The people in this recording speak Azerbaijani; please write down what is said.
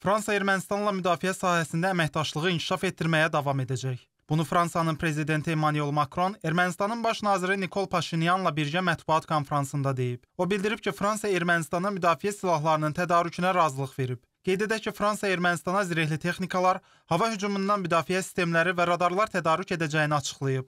Fransa Ermənistanla müdafiə sahəsində əməkdaşlığı inkişaf etdirməyə davam edəcək. Bunu Fransanın prezidenti Emmanuel Macron Ermənistanın baş naziri Nikol Paşinyanla birgə mətbuat konfransında deyib. O bildirib ki, Fransa Ermənistana müdafiə silahlarının tədarükünə razılıq verib. Qeyd edək ki, Fransa Ermənistana zirehli texnikalar, hava hücumundan müdafiə sistemləri və radarlar tədarük edəcəyini açıqlayıb.